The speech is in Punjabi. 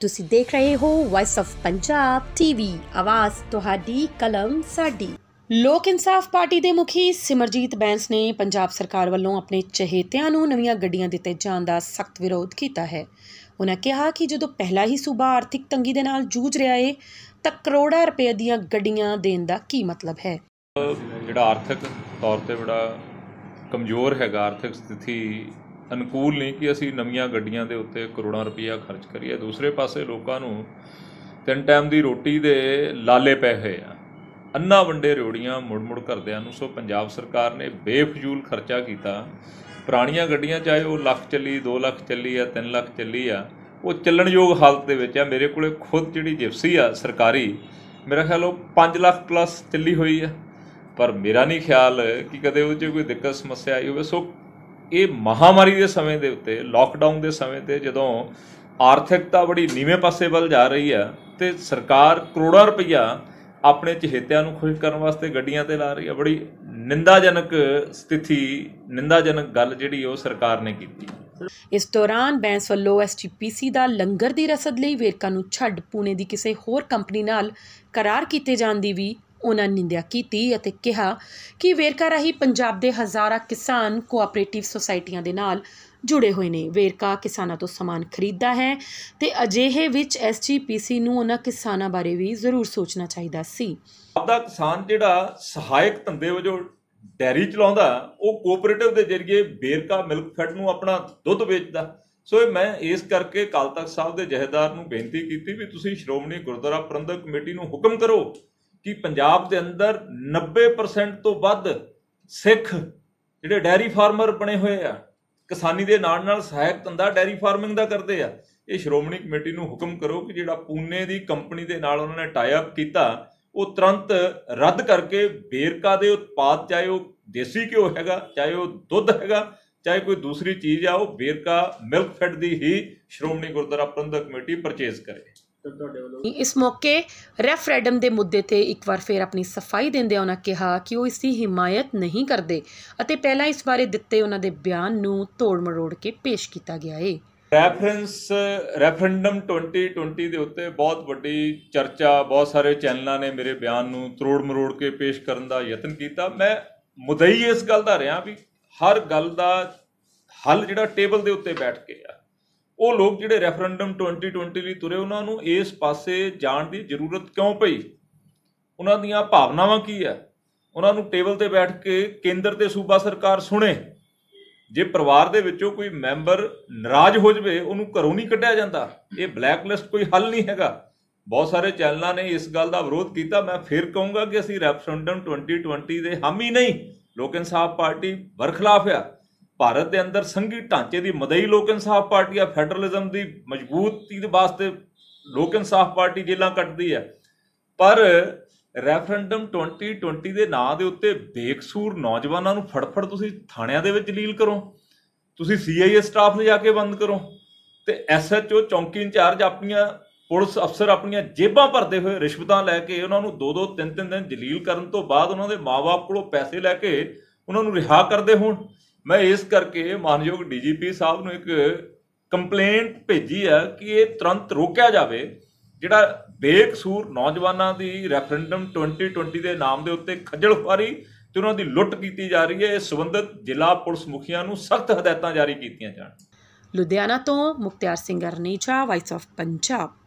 ਤੁਸੀਂ ਦੇਖ ਰਹੇ ਹੋ ਵਾਇਸ ਆਫ ਪੰਜਾਬ ਟੀਵੀ ਆਵਾਜ਼ ਤੁਹਾਡੀ ਕਲਮ ਸਾਡੀ ਲੋਕ ਇਨਸਾਫ ਪਾਰਟੀ ਦੇ ਮੁਖੀ ਸਿਮਰਜੀਤ ਬੈਂਸ ਨੇ ਪੰਜਾਬ ਸਰਕਾਰ ਵੱਲੋਂ ਆਪਣੇ ਚਹੇਤਿਆਂ ਨੂੰ ਨਵੀਆਂ ਗੱਡੀਆਂ ਦਿੱਤੇ ਜਾਣ ਦਾ ਸਖਤ ਵਿਰੋਧ ਕੀਤਾ ਹੈ ਉਹਨਾਂ ਕਿਹਾ ਕਿ ਜਦੋਂ ਪਹਿਲਾ ਹੀ ਸੂਬਾ ਆਰਥਿਕ ਤੰਗੀ ਦੇ ਨਾਲ ਜੂਝ ਰਿਹਾ ਏ ਤਾਂ ਕਰੋੜਾਂ ਰੁਪਏ ਦੀਆਂ ਗੱਡੀਆਂ ਦੇਣ ਦਾ ਕੀ ਮਤਲਬ ਹੈ ਜਿਹੜਾ ਆਰਥਿਕ ਤੌਰ ਤੇ ਬੜਾ ਕਮਜ਼ੋਰ ਹੈਗਾ ਆਰਥਿਕ ਸਥਿਤੀ ਅਨੁਕੂਲ ਨਹੀਂ ਕਿ ਅਸੀਂ ਨਵੀਆਂ ਗੱਡੀਆਂ ਦੇ ਉੱਤੇ ਕਰੋੜਾਂ ਰੁਪਇਆ ਖਰਚ ਕਰੀਏ ਦੂਸਰੇ ਪਾਸੇ ਲੋਕਾਂ ਨੂੰ ਤਿੰਨ ਟਾਈਮ ਦੀ ਰੋਟੀ ਦੇ ਲਾਲੇ ਪਏ ਹੋਏ ਆ ਅੰਨਾ ਵੰਡੇ ਰੋੜੀਆਂ ਮੁੜ-ਮੁੜ ਕਰਦਿਆਂ ਨੂੰ ਸੋ ਪੰਜਾਬ ਸਰਕਾਰ ਨੇ ਬੇਫਜ਼ੂਲ ਖਰਚਾ ਕੀਤਾ ਪੁਰਾਣੀਆਂ ਗੱਡੀਆਂ ਚਾਹੇ ਉਹ ਲੱਖ ਚੱਲੀ 2 ਲੱਖ ਚੱਲੀ ਆ 3 ਲੱਖ ਚੱਲੀ ਆ ਉਹ ਚੱਲਣਯੋਗ ਹਾਲਤ ਦੇ ਵਿੱਚ ਆ ਮੇਰੇ ਕੋਲੇ ਖੁਦ ਜਿਹੜੀ ਜਿਪਸੀ ਆ ਸਰਕਾਰੀ ਮੇਰਾ ਖਿਆਲ ਉਹ 5 ਲੱਖ ਪਲੱਸ ਚੱਲੀ ਹੋਈ ਆ ਪਰ ਮੇਰਾ ਨਹੀਂ ਖਿਆਲ ਕਿ ਕਦੇ ਉਹ 'ਚ ਕੋਈ ਦਿੱਕਤ ਸਮੱਸਿਆ ਆਈ ਹੋਵੇ ਸੋ ਇਹ ਮਹਾਮਾਰੀ ਦੇ ਸਮੇਂ ਦੇ ਉੱਤੇ ਲਾਕਡਾਊਨ ਦੇ ਸਮੇਂ ਤੇ ਜਦੋਂ ਆਰਥਿਕਤਾ ਬੜੀ ਨੀਵੇਂ ਪਾਸੇ ਵੱਲ ਜਾ ਰਹੀ ਹੈ ਤੇ ਸਰਕਾਰ ਕਰੋੜਾਂ ਰੁਪਈਆ ਆਪਣੇ ਚਹੇਤਿਆਂ ਨੂੰ ਖੁਸ਼ ਕਰਨ ਵਾਸਤੇ ਗੱਡੀਆਂ ਤੇ ਲਾ ਰਹੀ ਹੈ ਬੜੀ ਨਿੰਦਾਜਨਕ ਸਥਿਤੀ ਨਿੰਦਾਜਨਕ ਗੱਲ ਜਿਹੜੀ ਉਹ ਸਰਕਾਰ ਨੇ ਕੀਤੀ ਇਸ ਦੌਰਾਨ ਬੈਂਸ ਵੱਲੋਂ ਐਸਟੀਪੀਸੀ ਦਾ ਲੰਗਰ ਦੀ ਰਸਦ ਲਈ ਵੇਰਕਾ ਨੂੰ ਛੱਡ ਪੂਨੇ ਦੀ ਕਿਸੇ ਹੋਰ ਕੰਪਨੀ ਨਾਲ ਕਰਾਰ ਕੀਤੇ ਜਾਣ ਦੀ ਵੀ ਉਹਨਾਂ ਨਿੰਦਿਆ ਕੀਤੀ ਅਤੇ ਕਿਹਾ ਕਿ ਵੇਰਕਾ ਰਹੀ ਪੰਜਾਬ ਦੇ ਹਜ਼ਾਰਾਂ ਕਿਸਾਨ ਕੋਆਪਰੇਟਿਵ ਸੁਸਾਇਟੀਆਂ ਦੇ ਨਾਲ ਜੁੜੇ ਹੋਏ ਨੇ ਵੇਰਕਾ ਕਿਸਾਨਾਂ ਤੋਂ ਸਮਾਨ ਖਰੀਦਦਾ ਹੈ ਤੇ ਅਜਿਹੇ ਵਿੱਚ ਐਸਜੀਪੀਸੀ ਨੂੰ ਉਹਨਾਂ ਕਿਸਾਨਾਂ ਬਾਰੇ ਵੀ ਜ਼ਰੂਰ ਸੋਚਣਾ ਚਾਹੀਦਾ ਸੀ ਆਪਦਾ ਕਿਸਾਨ ਜਿਹੜਾ ਸਹਾਇਕ ਧੰਦੇ ਵਜੋਂ ਡੈਰੀ ਚਲਾਉਂਦਾ ਉਹ ਕੋਆਪਰੇਟਿਵ ਦੇ ਜ਼ਰੀਏ ਵੇਰਕਾ ਮਿਲਕ ਫੈਡ ਨੂੰ ਆਪਣਾ ਦੁੱਧ ਵੇਚਦਾ ਸੋ ਮੈਂ ਇਸ ਕਰਕੇ ਕਾਲ ਤਖਤ ਸਾਹਿਬ ਦੇ ਜਹੇਦਾਰ ਨੂੰ ਬੇਨਤੀ ਕੀਤੀ ਵੀ ਤੁਸੀਂ ਸ਼੍ਰੋਮਣੀ ਗੁਰਦੁਆਰਾ ਪ੍ਰਬੰਧਕ ਕਮੇਟੀ ਨੂੰ ਹੁਕਮ ਕਰੋ ਕਿ ਪੰਜਾਬ ਦੇ ਅੰਦਰ 90% ਤੋਂ ਵੱਧ ਸਿੱਖ ਜਿਹੜੇ ਡੈਰੀ ਫਾਰਮਰ ਬਣੇ ਹੋਏ ਆ ਕਿਸਾਨੀ ਦੇ ਨਾਲ ਨਾਲ ਸਹਾਇਕ ਧੰਦਾ ਡੈਰੀ ਫਾਰਮਿੰਗ ਦਾ ਕਰਦੇ ਆ ਇਹ ਸ਼੍ਰੋਮਣੀ ਕਮੇਟੀ ਨੂੰ ਹੁਕਮ ਕਰੋ ਕਿ ਜਿਹੜਾ ਪੂਨੇ ਦੀ ਕੰਪਨੀ ਦੇ ਨਾਲ ਉਹਨਾਂ ਨੇ ਟਾਈ ਅਪ ਕੀਤਾ ਉਹ ਤੁਰੰਤ ਰੱਦ ਕਰਕੇ ਬੇਰਕਾ ਦੇ ਉਤਪਾਦ ਚਾਹੇ ਉਹ ਦੇਸੀ ਘਿਓ ਹੈਗਾ ਚਾਹੇ ਉਹ ਦੁੱਧ ਹੈਗਾ ਚਾਹੇ ਕੋਈ ਦੂਸਰੀ ਚੀਜ਼ ਆ ਉਹ ਬੇਰਕਾ ਮਿਲਕ ਫੈਡ ਦੀ ਹੀ ਸ਼੍ਰੋਮਣੀ ਗੁਰਦੁਆਰਾ ਪ੍ਰਬੰਧਕ ਕਮੇਟੀ ਪਰਚੇਸ ਕਰੇ ਇਸ ਮੌਕੇ ਰੈਫਰੈਂਡਮ ਦੇ ਮੁੱਦੇ ਤੇ ਇੱਕ ਵਾਰ ਫੇਰ ਆਪਣੀ ਸਫਾਈ ਦਿੰਦੇ ਉਹਨਾਂ ਕਿਹਾ ਕਿ ਉਹ ਇਸ ਦੀ ਹਿਮਾਇਤ ਨਹੀਂ ਕਰਦੇ ਅਤੇ ਪਹਿਲਾਂ ਇਸ ਬਾਰੇ ਦਿੱਤੇ ਉਹਨਾਂ ਦੇ ਬਿਆਨ ਨੂੰ ਤੋੜ ਮਰੋੜ ਕੇ ਪੇਸ਼ ਕੀਤਾ ਗਿਆ ਏ ਰੈਫਰੈਂਸ ਰੈਫਰੈਂਡਮ 2020 ਦੇ ਉੱਤੇ ਬਹੁਤ ਵੱਡੀ ਚਰਚਾ ਬਹੁਤ ਸਾਰੇ ਚੈਨਲਾਂ ਨੇ ਮੇਰੇ ਬਿਆਨ ਨੂੰ ਤੋੜ ਮਰੋੜ ਕੇ ਪੇਸ਼ ਕਰਨ ਦਾ ਯਤਨ ਕੀਤਾ ਮੈਂ ਮੁਦਈ ਇਸ ਗੱਲ ਦਾ ਰਿਹਾ ਵੀ ਹਰ ਗੱਲ ਦਾ ਹੱਲ ਜਿਹੜਾ ਟੇਬਲ ਦੇ ਉੱਤੇ ਬੈਠ ਕੇ ਆ ਉਹ ਲੋਕ ਜਿਹੜੇ ਰੈਫਰੈਂਡਮ 2020 ਲਈ ਤੁਰੇ ਉਹਨਾਂ ਨੂੰ ਇਸ ਪਾਸੇ ਜਾਣ ਦੀ ਜ਼ਰੂਰਤ ਕਿਉਂ ਪਈ ਉਹਨਾਂ ਦੀਆਂ ਭਾਵਨਾਵਾਂ ਕੀ ਹੈ ਉਹਨਾਂ ਨੂੰ ਟੇਬਲ ਤੇ ਬੈਠ ਕੇ ਕੇਂਦਰ ਤੇ ਸੂਬਾ ਸਰਕਾਰ ਸੁਣੇ ਜੇ ਪਰਿਵਾਰ ਦੇ ਵਿੱਚੋਂ ਕੋਈ ਮੈਂਬਰ ਨਾਰਾਜ਼ ਹੋ ਜਵੇ ਉਹਨੂੰ ਘਰੋਂ ਨਹੀਂ ਕੱਢਿਆ ਜਾਂਦਾ ਇਹ ਬਲੈਕਲਿਸਟ ਕੋਈ ਹੱਲ ਨਹੀਂ ਹੈਗਾ ਬਹੁਤ ਸਾਰੇ ਚੈਨਲਾਂ ਨੇ ਇਸ ਗੱਲ ਦਾ ਵਿਰੋਧ ਕੀਤਾ ਮੈਂ ਫਿਰ ਕਹੂੰਗਾ ਕਿ ਅਸੀਂ ਰੈਫਰੈਂਡਮ 2020 ਦੇ ਹਾਮੀ ਨਹੀਂ ਲੋਕ ਇਨਸਾਫ ਪਾਰਟੀ ਵਰਖਲਾਫ ਆ ਭਾਰਤ ਦੇ ਅੰਦਰ ਸੰਘੀ ਢਾਂਚੇ ਦੀ ਮਦਈ ਲੋਕ ਇਨਸਾਫ ਪਾਰਟੀ ਆ ਫੈਡਰਲਿਜ਼ਮ ਦੀ ਮਜ਼ਬੂਤੀ ਦੇ ਵਾਸਤੇ ਲੋਕ ਇਨਸਾਫ ਪਾਰਟੀ ਜੇਲਾਂ ਕੱਟਦੀ ਹੈ ਪਰ ਰੈਫਰੈਂਡਮ 2020 ਦੇ ਨਾਂ ਦੇ ਉੱਤੇ ਬੇਕਸੂਰ ਨੌਜਵਾਨਾਂ ਨੂੰ ਫੜਫੜ ਤੁਸੀਂ ਥਾਣਿਆਂ ਦੇ ਵਿੱਚ ਲੀਲ ਕਰੋ ਤੁਸੀਂ ਸੀਆਈਏ ਸਟਾਫ ਨੂੰ ਜਾ ਕੇ ਬੰਦ ਕਰੋ ਤੇ ਐਸਐਚਓ ਚੌਂਕੀ ਇੰਚਾਰਜ ਆਪਣੀਆਂ ਪੁਲਿਸ ਅਫਸਰ ਆਪਣੀਆਂ ਜੇਬਾਂ ਭਰਦੇ ਹੋਏ ਰਿਸ਼ਵਤਾਂ ਲੈ ਕੇ ਉਹਨਾਂ ਨੂੰ ਦੋ ਦੋ ਤਿੰਨ ਤਿੰਨ ਦਿਨ ਜਲੀਲ ਕਰਨ ਤੋਂ ਬਾਅਦ ਉਹਨਾਂ ਦੇ ਮਾਪੇ ਕੋਲੋਂ ਪੈਸੇ ਲੈ ਕੇ ਉਹਨਾਂ ਨੂੰ ਰਿਹਾ ਕਰਦੇ ਹੋਣ ਮੈਂ ਇਸ ਕਰਕੇ ਮਾਨਯੋਗ ਡੀਜੀਪੀ ਸਾਹਿਬ ਨੂੰ ਇੱਕ ਕੰਪਲੇਂਟ ਭੇਜੀ ਹੈ ਕਿ ਇਹ ਤੁਰੰਤ ਰੋਕਿਆ ਜਾਵੇ ਜਿਹੜਾ ਬੇਕਸੂਰ ਨੌਜਵਾਨਾਂ ਦੀ ਰੈਫਰੈਂਡਮ 2020 ਦੇ ਨਾਮ ਦੇ ਉੱਤੇ ਖੱਜਲ ਖਵਾਰੀ ਤੇ ਉਹਨਾਂ ਦੀ ਲੁੱਟ ਕੀਤੀ ਜਾ ਰਹੀ ਹੈ ਇਹ ਸਬੰਧਤ ਜ਼ਿਲ੍ਹਾ ਪੁਲਿਸ ਮੁਖੀਆਂ ਨੂੰ ਸਖਤ ਹਦਾਇਤਾਂ ਜਾਰੀ ਕੀਤੀਆਂ ਜਾਣ ਲੁਧਿਆਣਾ ਤੋਂ ਮੁਖਤਿਆਰ ਸਿੰਘ ਅਰਨੀਚਾ ਵਾਇਸ ਆਫ ਪੰਜਾਬ